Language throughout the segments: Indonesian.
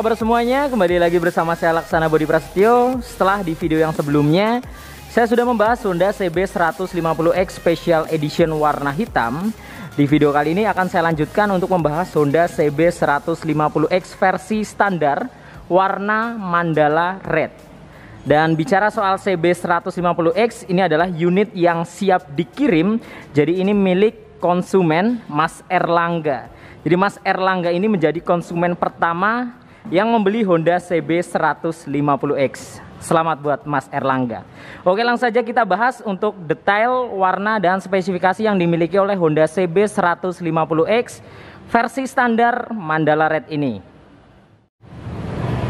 kabar semuanya? Kembali lagi bersama saya Laksana Bodi Prasetyo. Setelah di video yang sebelumnya, saya sudah membahas Honda CB150X Special Edition warna hitam. Di video kali ini akan saya lanjutkan untuk membahas Honda CB150X versi standar warna mandala red. Dan bicara soal CB150X, ini adalah unit yang siap dikirim. Jadi ini milik konsumen Mas Erlangga. Jadi Mas Erlangga ini menjadi konsumen pertama yang membeli Honda CB 150X. Selamat buat Mas Erlangga. Oke, langsung saja kita bahas untuk detail warna dan spesifikasi yang dimiliki oleh Honda CB 150X versi standar Mandala Red ini.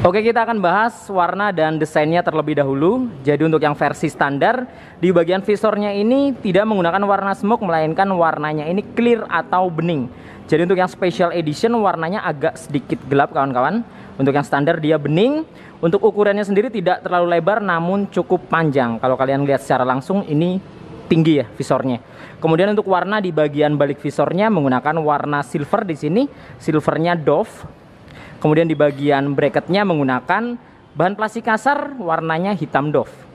Oke kita akan bahas warna dan desainnya terlebih dahulu Jadi untuk yang versi standar Di bagian visornya ini tidak menggunakan warna smoke Melainkan warnanya ini clear atau bening Jadi untuk yang special edition warnanya agak sedikit gelap kawan-kawan untuk yang standar dia bening. Untuk ukurannya sendiri tidak terlalu lebar namun cukup panjang. Kalau kalian lihat secara langsung ini tinggi ya visornya. Kemudian untuk warna di bagian balik visornya menggunakan warna silver di sini, silvernya Dove. Kemudian di bagian bracketnya menggunakan bahan plastik kasar warnanya hitam Dove.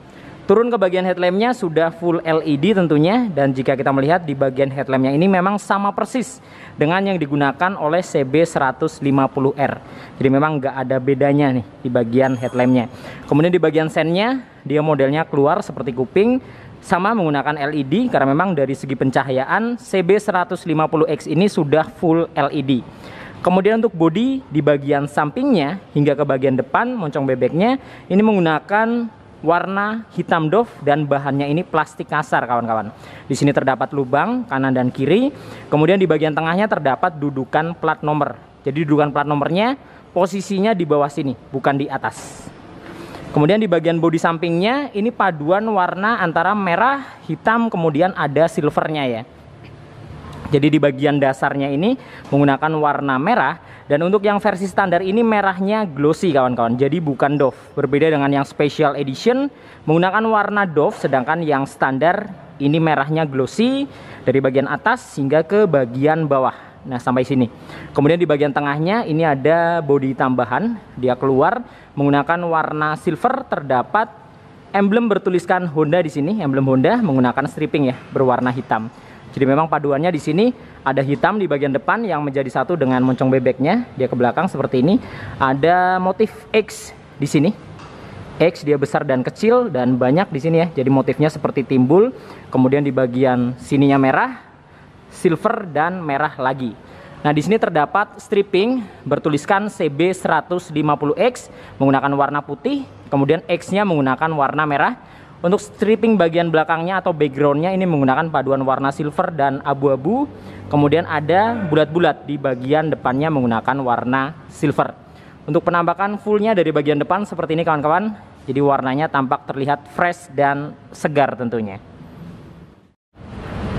Turun ke bagian headlampnya sudah full LED tentunya dan jika kita melihat di bagian headlampnya ini memang sama persis dengan yang digunakan oleh CB150R. Jadi memang nggak ada bedanya nih di bagian headlampnya. Kemudian di bagian sennya dia modelnya keluar seperti kuping sama menggunakan LED karena memang dari segi pencahayaan CB150X ini sudah full LED. Kemudian untuk bodi di bagian sampingnya hingga ke bagian depan moncong bebeknya ini menggunakan warna hitam doff dan bahannya ini plastik kasar kawan-kawan. Di sini terdapat lubang kanan dan kiri. Kemudian di bagian tengahnya terdapat dudukan plat nomor. Jadi dudukan plat nomornya posisinya di bawah sini, bukan di atas. Kemudian di bagian bodi sampingnya ini paduan warna antara merah, hitam, kemudian ada silvernya ya. Jadi di bagian dasarnya ini menggunakan warna merah dan untuk yang versi standar ini merahnya glossy kawan-kawan, jadi bukan Dove. Berbeda dengan yang special edition menggunakan warna Dove, sedangkan yang standar ini merahnya glossy dari bagian atas hingga ke bagian bawah. Nah sampai sini. Kemudian di bagian tengahnya ini ada body tambahan, dia keluar menggunakan warna silver terdapat emblem bertuliskan Honda di sini, emblem Honda menggunakan stripping ya berwarna hitam. Jadi memang paduannya di sini ada hitam di bagian depan yang menjadi satu dengan moncong bebeknya. Dia ke belakang seperti ini. Ada motif X di sini. X dia besar dan kecil dan banyak di sini ya. Jadi motifnya seperti timbul. Kemudian di bagian sininya merah, silver dan merah lagi. Nah, di sini terdapat stripping bertuliskan CB 150X menggunakan warna putih, kemudian X-nya menggunakan warna merah untuk stripping bagian belakangnya atau backgroundnya ini menggunakan paduan warna silver dan abu-abu. Kemudian ada bulat-bulat di bagian depannya menggunakan warna silver. Untuk penampakan fullnya dari bagian depan seperti ini kawan-kawan. Jadi warnanya tampak terlihat fresh dan segar tentunya.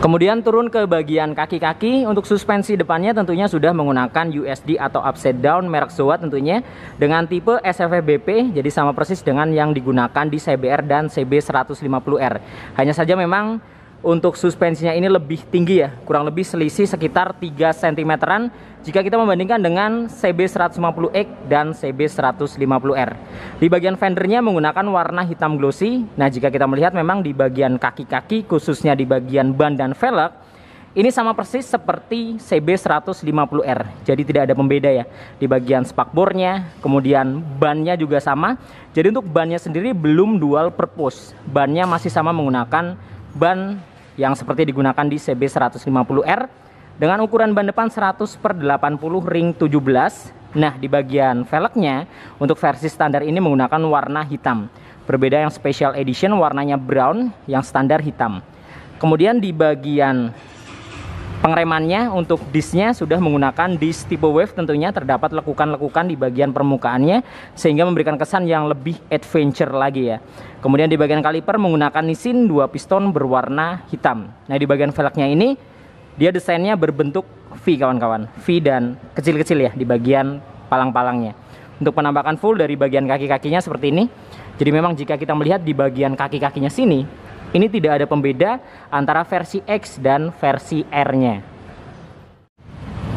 Kemudian turun ke bagian kaki-kaki untuk suspensi depannya tentunya sudah menggunakan USD atau upside down merek Zowa tentunya dengan tipe SFBP jadi sama persis dengan yang digunakan di CBR dan CB 150R. Hanya saja memang untuk suspensinya ini lebih tinggi ya, kurang lebih selisih sekitar 3 cm-an jika kita membandingkan dengan CB150X dan CB150R. Di bagian fendernya menggunakan warna hitam glossy. Nah, jika kita melihat memang di bagian kaki-kaki khususnya di bagian ban dan velg ini sama persis seperti CB150R. Jadi tidak ada pembeda ya. Di bagian spakbornya, kemudian bannya juga sama. Jadi untuk bannya sendiri belum dual purpose. Bannya masih sama menggunakan ban yang seperti digunakan di CB 150R dengan ukuran ban depan 100 per 80 ring 17. Nah, di bagian velgnya untuk versi standar ini menggunakan warna hitam. Berbeda yang special edition warnanya brown, yang standar hitam. Kemudian di bagian Pengeremannya untuk disknya sudah menggunakan disk tipe wave tentunya terdapat lekukan-lekukan di bagian permukaannya sehingga memberikan kesan yang lebih adventure lagi ya. Kemudian di bagian kaliper menggunakan nisin dua piston berwarna hitam. Nah di bagian velgnya ini dia desainnya berbentuk V kawan-kawan, V dan kecil-kecil ya di bagian palang-palangnya. Untuk penampakan full dari bagian kaki-kakinya seperti ini. Jadi memang jika kita melihat di bagian kaki-kakinya sini ini tidak ada pembeda antara versi X dan versi R-nya.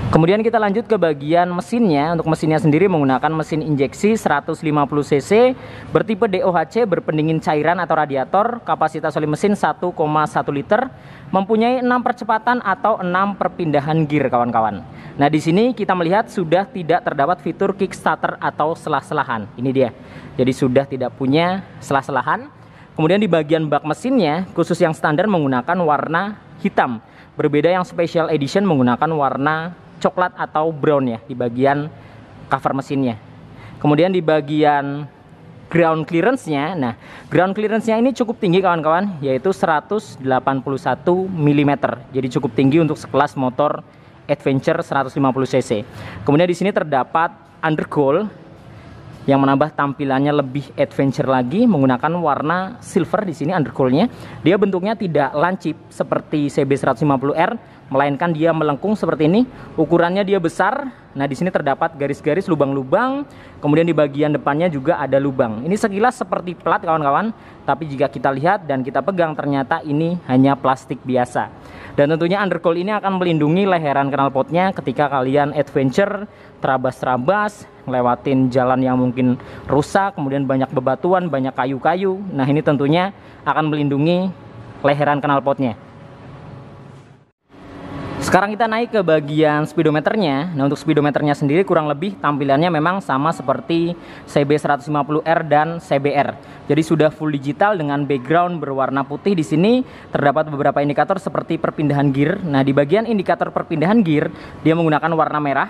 Kemudian kita lanjut ke bagian mesinnya. Untuk mesinnya sendiri menggunakan mesin injeksi 150 cc bertipe DOHC berpendingin cairan atau radiator, kapasitas oli mesin 1,1 liter, mempunyai 6 percepatan atau 6 perpindahan gear kawan-kawan. Nah, di sini kita melihat sudah tidak terdapat fitur kickstarter atau selah-selahan. Ini dia. Jadi sudah tidak punya selah-selahan Kemudian di bagian bak mesinnya, khusus yang standar menggunakan warna hitam. Berbeda yang special edition menggunakan warna coklat atau brown ya di bagian cover mesinnya. Kemudian di bagian ground clearance-nya, nah ground clearance-nya ini cukup tinggi kawan-kawan, yaitu 181 mm. Jadi cukup tinggi untuk sekelas motor adventure 150 cc. Kemudian di sini terdapat undercoil yang menambah tampilannya lebih adventure lagi menggunakan warna silver di sini undercoolnya. Dia bentuknya tidak lancip seperti CB150R, melainkan dia melengkung seperti ini. Ukurannya dia besar. Nah, di sini terdapat garis-garis lubang-lubang. Kemudian di bagian depannya juga ada lubang. Ini sekilas seperti plat kawan-kawan, tapi jika kita lihat dan kita pegang ternyata ini hanya plastik biasa. Dan tentunya undercool ini akan melindungi leheran knalpotnya ketika kalian adventure, terabas-terabas, lewatin jalan yang mungkin rusak, kemudian banyak bebatuan, banyak kayu-kayu. Nah, ini tentunya akan melindungi leheran knalpotnya. Sekarang kita naik ke bagian speedometernya. Nah, untuk speedometernya sendiri kurang lebih tampilannya memang sama seperti CB150R dan CBR. Jadi sudah full digital dengan background berwarna putih di sini terdapat beberapa indikator seperti perpindahan gear. Nah, di bagian indikator perpindahan gear dia menggunakan warna merah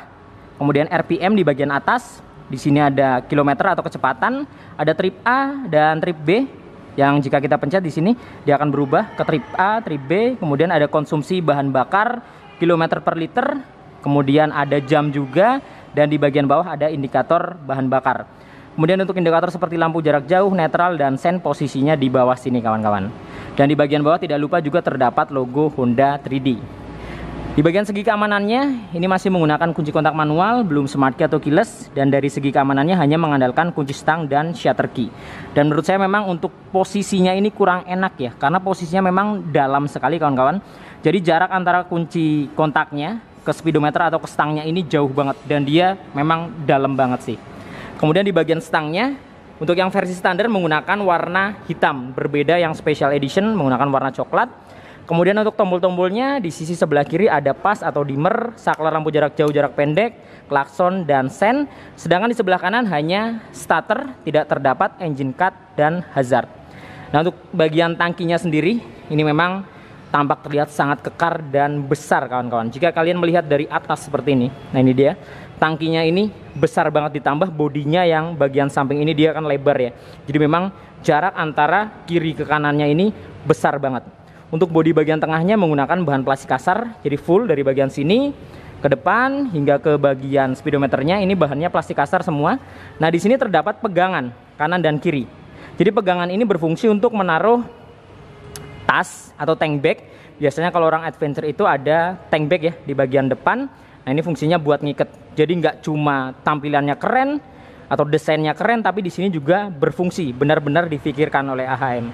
Kemudian RPM di bagian atas, di sini ada kilometer atau kecepatan, ada trip A dan trip B yang jika kita pencet di sini dia akan berubah ke trip A, trip B, kemudian ada konsumsi bahan bakar kilometer per liter, kemudian ada jam juga dan di bagian bawah ada indikator bahan bakar. Kemudian untuk indikator seperti lampu jarak jauh, netral, dan sen posisinya di bawah sini kawan-kawan. Dan di bagian bawah tidak lupa juga terdapat logo Honda 3D. Di bagian segi keamanannya, ini masih menggunakan kunci kontak manual, belum smart key atau keyless, dan dari segi keamanannya hanya mengandalkan kunci stang dan shutter key. Dan menurut saya memang untuk posisinya ini kurang enak ya, karena posisinya memang dalam sekali kawan-kawan. Jadi jarak antara kunci kontaknya ke speedometer atau ke stangnya ini jauh banget, dan dia memang dalam banget sih. Kemudian di bagian stangnya, untuk yang versi standar menggunakan warna hitam, berbeda yang special edition menggunakan warna coklat. Kemudian untuk tombol-tombolnya di sisi sebelah kiri ada pas atau dimmer, saklar lampu jarak jauh jarak pendek, klakson dan sen. Sedangkan di sebelah kanan hanya starter, tidak terdapat engine cut dan hazard. Nah untuk bagian tangkinya sendiri ini memang tampak terlihat sangat kekar dan besar kawan-kawan. Jika kalian melihat dari atas seperti ini, nah ini dia tangkinya ini besar banget ditambah bodinya yang bagian samping ini dia akan lebar ya. Jadi memang jarak antara kiri ke kanannya ini besar banget. Untuk bodi bagian tengahnya menggunakan bahan plastik kasar, jadi full dari bagian sini ke depan hingga ke bagian speedometernya ini bahannya plastik kasar semua. Nah, di sini terdapat pegangan kanan dan kiri. Jadi pegangan ini berfungsi untuk menaruh tas atau tank bag. Biasanya kalau orang adventure itu ada tank bag ya di bagian depan. Nah, ini fungsinya buat ngiket. Jadi nggak cuma tampilannya keren atau desainnya keren, tapi di sini juga berfungsi, benar-benar difikirkan oleh AHM.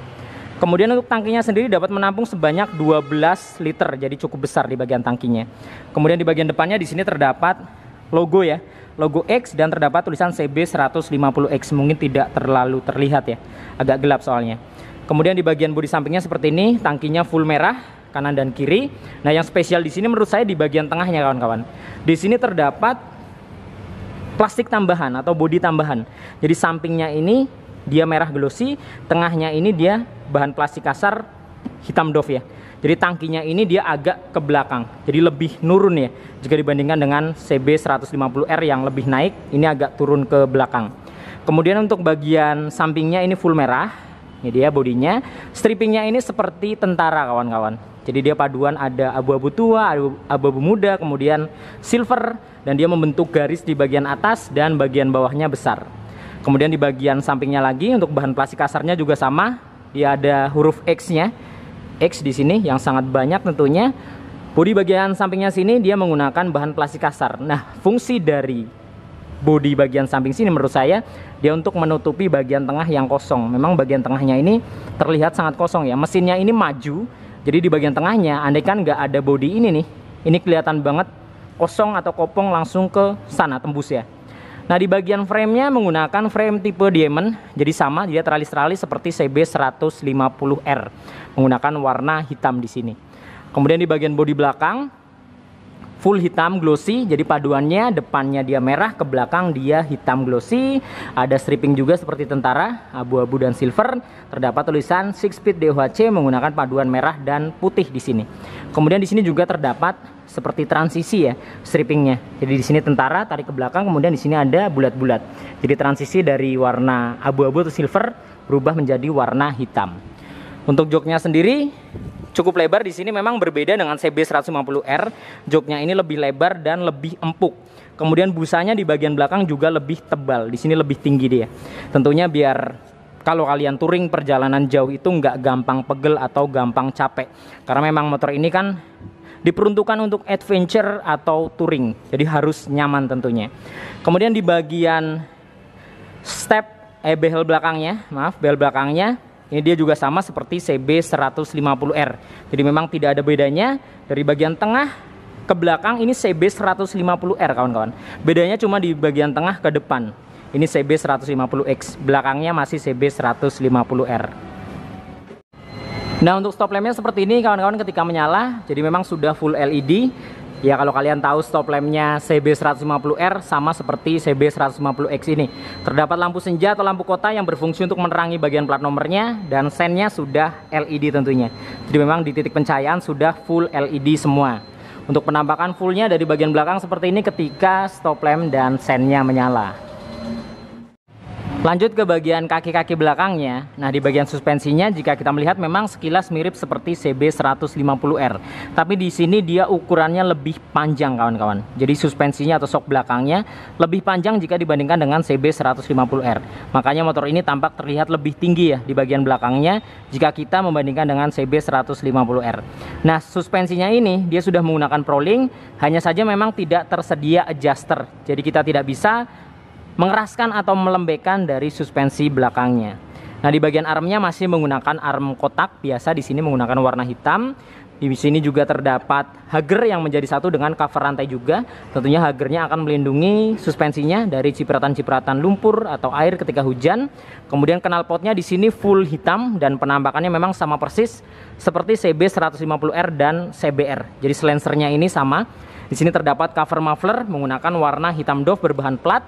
Kemudian untuk tangkinya sendiri dapat menampung sebanyak 12 liter, jadi cukup besar di bagian tangkinya. Kemudian di bagian depannya di sini terdapat logo ya, logo X dan terdapat tulisan CB 150X. Mungkin tidak terlalu terlihat ya, agak gelap soalnya. Kemudian di bagian bodi sampingnya seperti ini, tangkinya full merah, kanan dan kiri. Nah, yang spesial di sini menurut saya di bagian tengahnya kawan-kawan. Di sini terdapat plastik tambahan atau bodi tambahan. Jadi sampingnya ini dia merah glossy, tengahnya ini dia bahan plastik kasar hitam doff ya. Jadi tangkinya ini dia agak ke belakang, jadi lebih nurun ya jika dibandingkan dengan CB 150R yang lebih naik, ini agak turun ke belakang. Kemudian untuk bagian sampingnya ini full merah, ini dia bodinya. Strippingnya ini seperti tentara kawan-kawan. Jadi dia paduan ada abu-abu tua, abu-abu muda, kemudian silver dan dia membentuk garis di bagian atas dan bagian bawahnya besar. Kemudian di bagian sampingnya lagi untuk bahan plastik kasarnya juga sama, dia ada huruf X-nya. X di sini yang sangat banyak tentunya. Bodi bagian sampingnya sini dia menggunakan bahan plastik kasar. Nah, fungsi dari bodi bagian samping sini menurut saya dia untuk menutupi bagian tengah yang kosong. Memang bagian tengahnya ini terlihat sangat kosong ya. Mesinnya ini maju. Jadi di bagian tengahnya andai kan nggak ada bodi ini nih, ini kelihatan banget kosong atau kopong langsung ke sana tembus ya. Nah di bagian framenya menggunakan frame tipe diamond, jadi sama dia teralis-teralis seperti CB150R, menggunakan warna hitam di sini. Kemudian di bagian bodi belakang full hitam glossy jadi paduannya depannya dia merah ke belakang dia hitam glossy ada stripping juga seperti tentara abu-abu dan silver terdapat tulisan six speed DOHC menggunakan paduan merah dan putih di sini kemudian di sini juga terdapat seperti transisi ya strippingnya jadi di sini tentara tarik ke belakang kemudian di sini ada bulat-bulat jadi transisi dari warna abu-abu atau silver berubah menjadi warna hitam untuk joknya sendiri cukup lebar di sini memang berbeda dengan CB 150R. Joknya ini lebih lebar dan lebih empuk. Kemudian busanya di bagian belakang juga lebih tebal. Di sini lebih tinggi dia. Tentunya biar kalau kalian touring perjalanan jauh itu nggak gampang pegel atau gampang capek. Karena memang motor ini kan diperuntukkan untuk adventure atau touring. Jadi harus nyaman tentunya. Kemudian di bagian step eh behel belakangnya, maaf, behel belakangnya ini dia juga sama seperti CB150R. Jadi memang tidak ada bedanya dari bagian tengah ke belakang ini CB150R kawan-kawan. Bedanya cuma di bagian tengah ke depan. Ini CB150X, belakangnya masih CB150R. Nah untuk stop lampnya seperti ini kawan-kawan ketika menyala Jadi memang sudah full LED Ya kalau kalian tahu stop lampnya CB150R sama seperti CB150X ini. Terdapat lampu senja atau lampu kota yang berfungsi untuk menerangi bagian plat nomornya dan sennya sudah LED tentunya. Jadi memang di titik pencahayaan sudah full LED semua. Untuk penampakan fullnya dari bagian belakang seperti ini ketika stop lamp dan sennya menyala. Lanjut ke bagian kaki-kaki belakangnya. Nah, di bagian suspensinya jika kita melihat memang sekilas mirip seperti CB150R. Tapi di sini dia ukurannya lebih panjang kawan-kawan. Jadi suspensinya atau sok belakangnya lebih panjang jika dibandingkan dengan CB150R. Makanya motor ini tampak terlihat lebih tinggi ya di bagian belakangnya jika kita membandingkan dengan CB150R. Nah, suspensinya ini dia sudah menggunakan proling, hanya saja memang tidak tersedia adjuster. Jadi kita tidak bisa mengeraskan atau melembekkan dari suspensi belakangnya. Nah, di bagian armnya masih menggunakan arm kotak biasa di sini menggunakan warna hitam. Di sini juga terdapat hager yang menjadi satu dengan cover rantai juga. Tentunya hagernya akan melindungi suspensinya dari cipratan-cipratan lumpur atau air ketika hujan. Kemudian knalpotnya di sini full hitam dan penampakannya memang sama persis seperti CB 150R dan CBR. Jadi slensernya ini sama. Di sini terdapat cover muffler menggunakan warna hitam doff berbahan plat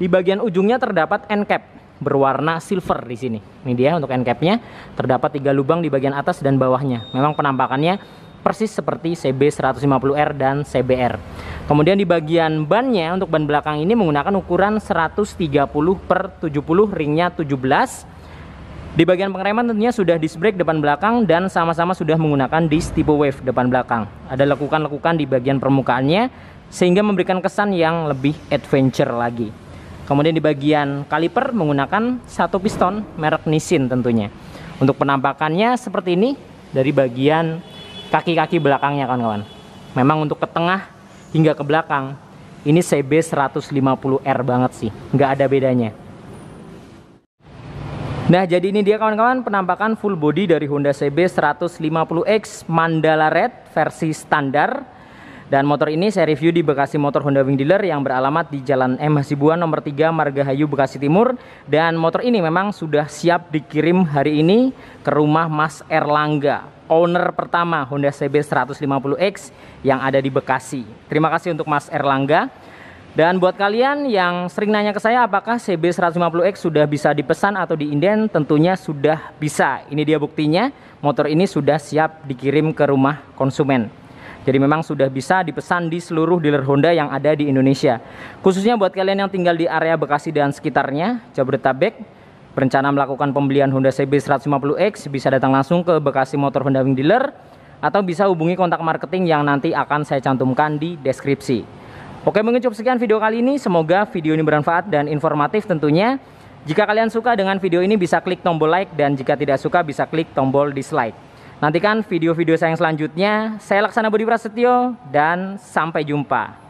di bagian ujungnya terdapat end cap berwarna silver di sini. Ini dia untuk end capnya. Terdapat tiga lubang di bagian atas dan bawahnya. Memang penampakannya persis seperti CB150R dan CBR. Kemudian di bagian bannya untuk ban belakang ini menggunakan ukuran 130 per 70 ringnya 17 di bagian pengereman tentunya sudah disc brake depan belakang dan sama-sama sudah menggunakan disc tipe wave depan belakang. Ada lekukan-lekukan di bagian permukaannya sehingga memberikan kesan yang lebih adventure lagi. Kemudian di bagian kaliper menggunakan satu piston merek Nissin tentunya. Untuk penampakannya seperti ini dari bagian kaki-kaki belakangnya kawan-kawan. Memang untuk ke tengah hingga ke belakang ini CB 150R banget sih, nggak ada bedanya. Nah, jadi ini dia kawan-kawan penampakan full body dari Honda CB 150X Mandala Red versi standar dan motor ini saya review di Bekasi Motor Honda Wing Dealer yang beralamat di Jalan M Hasibuan nomor 3 Margahayu Bekasi Timur dan motor ini memang sudah siap dikirim hari ini ke rumah Mas Erlangga, owner pertama Honda CB 150X yang ada di Bekasi. Terima kasih untuk Mas Erlangga. Dan buat kalian yang sering nanya ke saya apakah CB 150X sudah bisa dipesan atau diinden, tentunya sudah bisa. Ini dia buktinya, motor ini sudah siap dikirim ke rumah konsumen. Jadi memang sudah bisa dipesan di seluruh dealer Honda yang ada di Indonesia. Khususnya buat kalian yang tinggal di area Bekasi dan sekitarnya, Jabodetabek, berencana melakukan pembelian Honda CB 150X bisa datang langsung ke Bekasi Motor Honda Wing Dealer atau bisa hubungi kontak marketing yang nanti akan saya cantumkan di deskripsi. Oke mengucap cukup sekian video kali ini, semoga video ini bermanfaat dan informatif tentunya. Jika kalian suka dengan video ini bisa klik tombol like dan jika tidak suka bisa klik tombol dislike. Nantikan video-video saya yang selanjutnya. Saya Laksana Budi Prasetyo dan sampai jumpa.